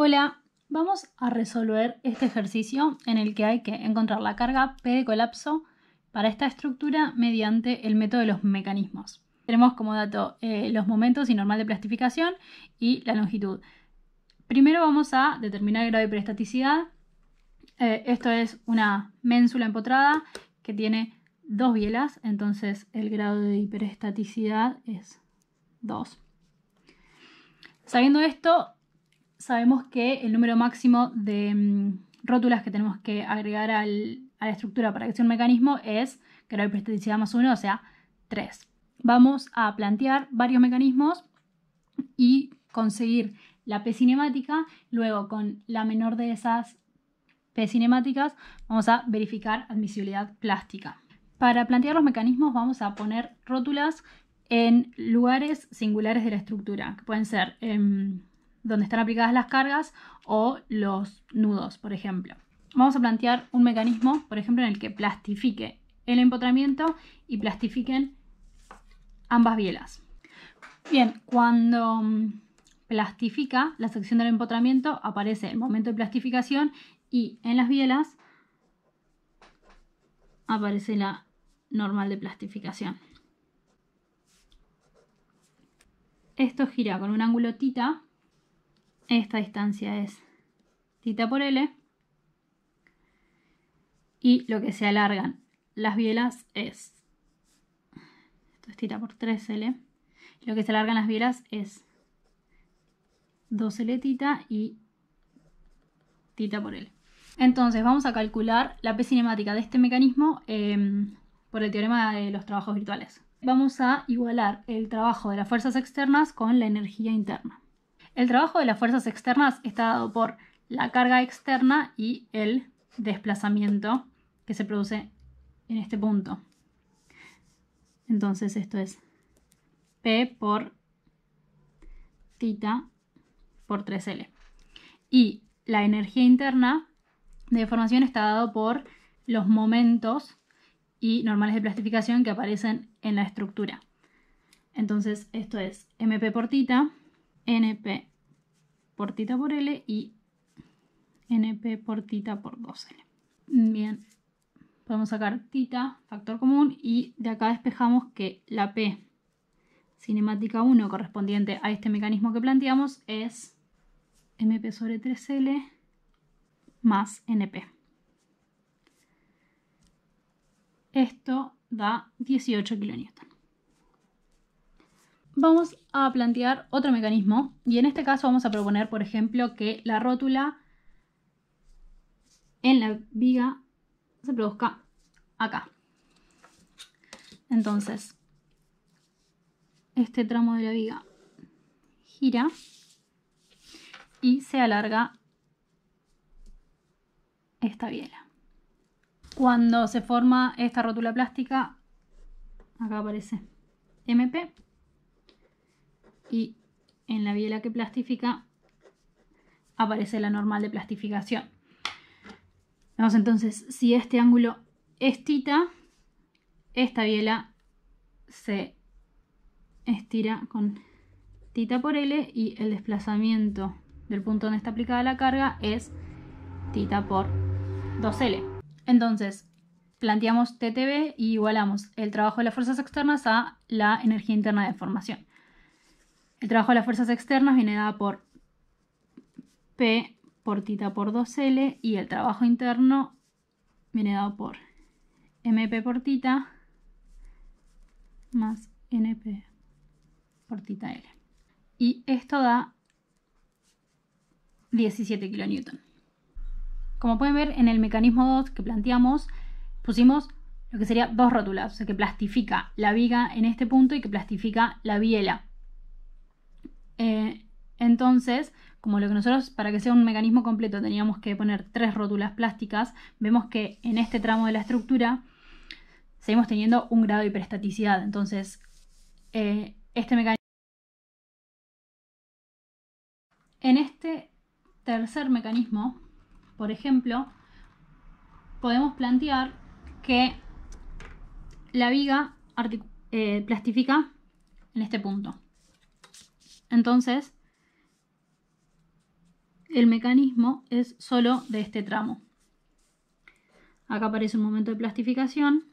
Hola, vamos a resolver este ejercicio en el que hay que encontrar la carga P de colapso para esta estructura mediante el método de los mecanismos. Tenemos como dato eh, los momentos y normal de plastificación y la longitud. Primero vamos a determinar el grado de hiperestaticidad. Eh, esto es una ménsula empotrada que tiene dos bielas, entonces el grado de hiperestaticidad es 2. Sabiendo esto, sabemos que el número máximo de mm, rótulas que tenemos que agregar a la estructura para que sea un mecanismo es crear la plasticidad más uno, o sea, tres. Vamos a plantear varios mecanismos y conseguir la P cinemática, luego con la menor de esas P cinemáticas vamos a verificar admisibilidad plástica. Para plantear los mecanismos vamos a poner rótulas en lugares singulares de la estructura, que pueden ser em, donde están aplicadas las cargas o los nudos, por ejemplo. Vamos a plantear un mecanismo, por ejemplo, en el que plastifique el empotramiento y plastifiquen ambas bielas. Bien, cuando mm, plastifica la sección del empotramiento, aparece el momento de plastificación y en las bielas aparece la normal de plastificación. Esto gira con un ángulo tita esta distancia es tita por L y lo que se alargan las bielas es esto es tita por 3L lo que se alargan las bielas es 2L tita y tita por L entonces vamos a calcular la P cinemática de este mecanismo em, por el teorema de los trabajos virtuales vamos a igualar el trabajo de las fuerzas externas con la energía interna el trabajo de las fuerzas externas está dado por la carga externa y el desplazamiento que se produce en este punto. Entonces esto es P por tita por 3L. Y la energía interna de deformación está dado por los momentos y normales de plastificación que aparecen en la estructura. Entonces esto es MP por tita NP por tita por L y NP por tita por 2L. Bien, podemos sacar tita, factor común, y de acá despejamos que la P cinemática 1 correspondiente a este mecanismo que planteamos es MP sobre 3L más NP. Esto da 18 kN vamos a plantear otro mecanismo y en este caso vamos a proponer, por ejemplo, que la rótula en la viga se produzca acá. Entonces, este tramo de la viga gira y se alarga esta biela. Cuando se forma esta rótula plástica, acá aparece MP, y en la biela que plastifica aparece la normal de plastificación. Vamos entonces, si este ángulo es tita, esta biela se estira con tita por L y el desplazamiento del punto donde está aplicada la carga es tita por 2L. Entonces, planteamos TTB y igualamos el trabajo de las fuerzas externas a la energía interna de formación. El trabajo de las fuerzas externas viene dado por P por tita por 2L y el trabajo interno viene dado por MP por tita más NP por tita L. Y esto da 17 kN. Como pueden ver, en el mecanismo 2 que planteamos, pusimos lo que sería dos rótulas, o sea, que plastifica la viga en este punto y que plastifica la biela. Eh, entonces, como lo que nosotros, para que sea un mecanismo completo, teníamos que poner tres rótulas plásticas, vemos que en este tramo de la estructura seguimos teniendo un grado de hiperestaticidad. Entonces, eh, este mecanismo... En este tercer mecanismo, por ejemplo, podemos plantear que la viga eh, plastifica en este punto. Entonces, el mecanismo es solo de este tramo. Acá aparece un momento de plastificación.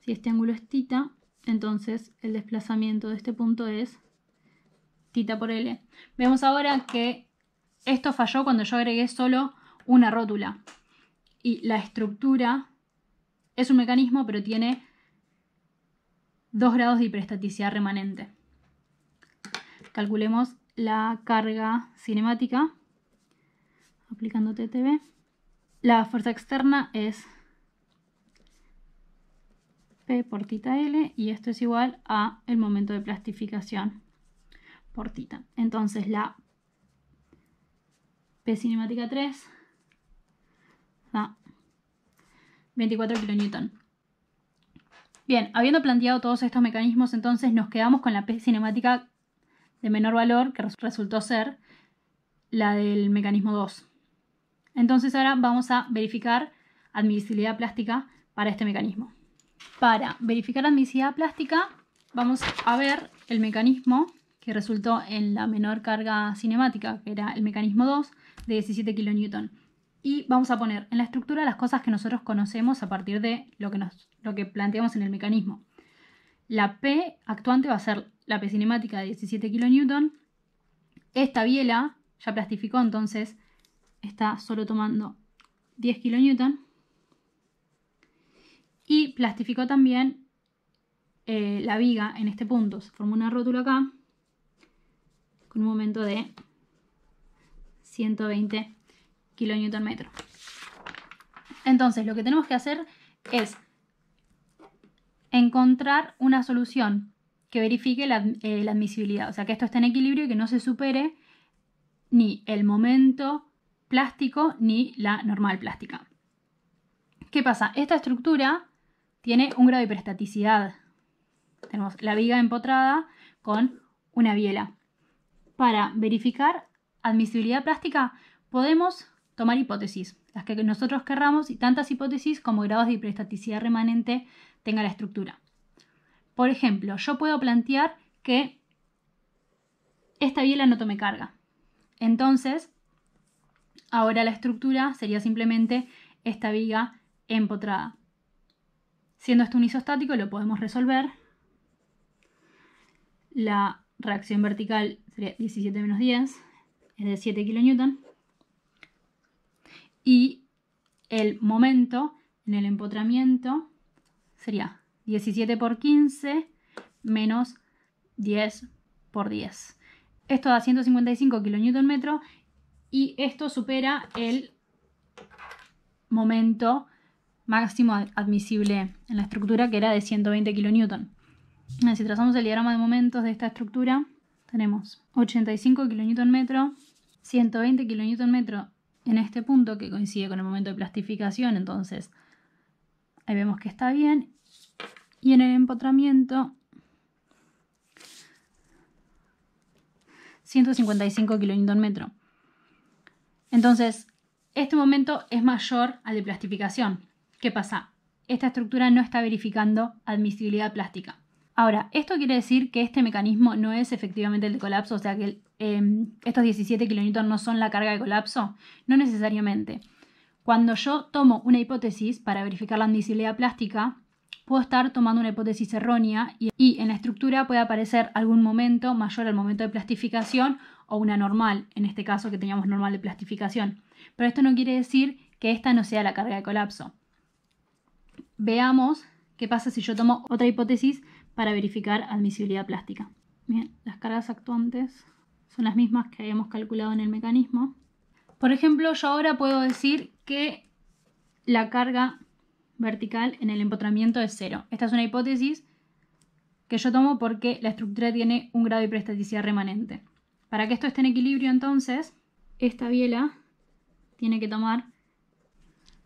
Si este ángulo es tita, entonces el desplazamiento de este punto es tita por L. Vemos ahora que esto falló cuando yo agregué solo una rótula. Y la estructura es un mecanismo, pero tiene dos grados de hiperestaticidad remanente calculemos la carga cinemática aplicando TTB. La fuerza externa es P por tita L y esto es igual a el momento de plastificación por tita. Entonces la P cinemática 3 da 24 kN. Bien, habiendo planteado todos estos mecanismos, entonces nos quedamos con la P cinemática de menor valor, que resultó ser la del mecanismo 2. Entonces ahora vamos a verificar admisibilidad plástica para este mecanismo. Para verificar admisibilidad plástica vamos a ver el mecanismo que resultó en la menor carga cinemática, que era el mecanismo 2, de 17 kN. Y vamos a poner en la estructura las cosas que nosotros conocemos a partir de lo que, nos, lo que planteamos en el mecanismo. La P actuante va a ser la P cinemática de 17 kN. Esta biela ya plastificó, entonces está solo tomando 10 kN. Y plastificó también eh, la viga en este punto. Se formó una rótula acá con un momento de 120 kN Entonces lo que tenemos que hacer es encontrar una solución que verifique eh, la, admisibilidad, o sea, que esto esté en equilibrio y que no se supere ni el momento plástico ni la normal plástica. ¿Qué pasa? Esta estructura tiene un grado de hiperestaticidad. Tenemos la viga empotrada con una biela. Para verificar admisibilidad plástica podemos tomar hipótesis, las que nosotros querramos y tantas hipótesis como grados de hiperestaticidad remanente tenga la estructura. Por ejemplo, yo puedo plantear que esta biela no tome carga. Entonces, ahora la estructura sería simplemente esta viga empotrada. Siendo esto un isostático, lo podemos resolver. La reacción vertical sería 17 menos 10, es de 7 kN. Y el momento en el empotramiento sería 17 por 15 menos 10 por 10. Esto da 155 kNm y esto supera el momento máximo admisible en la estructura que era de 120 kN. Si trazamos el diagrama de momentos de esta estructura, tenemos 85 kNm, 120 kNm en este punto que coincide con el momento de plastificación, entonces ahí vemos que está bien y en el empotramiento 155 kN metro. Entonces, este momento es mayor al de plastificación. ¿Qué pasa? Esta estructura no está verificando admisibilidad plástica. Ahora, esto quiere decir que este mecanismo no es efectivamente el de colapso, o sea que em, estos 17 kN no son la carga de colapso. No necesariamente. Cuando yo tomo una hipótesis para verificar la admisibilidad plástica, puedo estar tomando una hipótesis errónea y, en la estructura puede aparecer algún momento mayor al momento de plastificación o una normal, en este caso que teníamos normal de plastificación. Pero esto no quiere decir que esta no sea la carga de colapso. Veamos qué pasa si yo tomo otra hipótesis para verificar admisibilidad plástica. Bien, las cargas actuantes son las mismas que habíamos calculado en el mecanismo. Por ejemplo, yo ahora puedo decir que la carga vertical en el empotramiento es cero. Esta es una hipótesis que yo tomo porque la estructura tiene un grado de hiperestaticidad remanente. Para que esto esté en equilibrio, entonces, esta biela tiene que tomar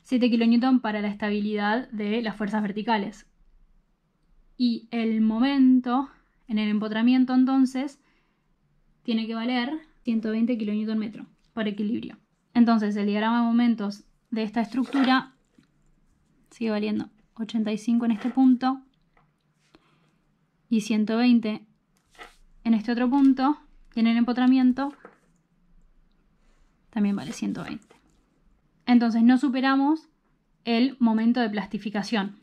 7 kN para la estabilidad de las fuerzas verticales. Y el momento en el empotramiento, entonces, tiene que valer 120 kN metro por equilibrio. Entonces, el diagrama de momentos de esta estructura sigue valiendo 85 en este punto y 120 en este otro punto y en el empotramiento también vale 120. Entonces no superamos el momento de plastificación.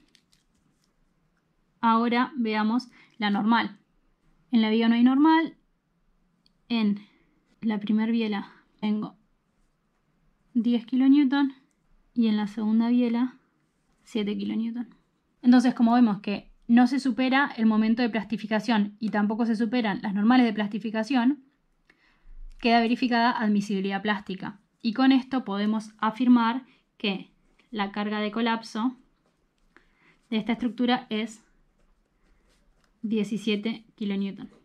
Ahora veamos la normal. En la vía no hay normal. En la primera biela tengo 10 kN y en la segunda biela 7 kN. Entonces, como vemos que no se supera el momento de plastificación y tampoco se superan las normales de plastificación, queda verificada admisibilidad plástica. Y con esto podemos afirmar que la carga de colapso de esta estructura es 17 kilonewton.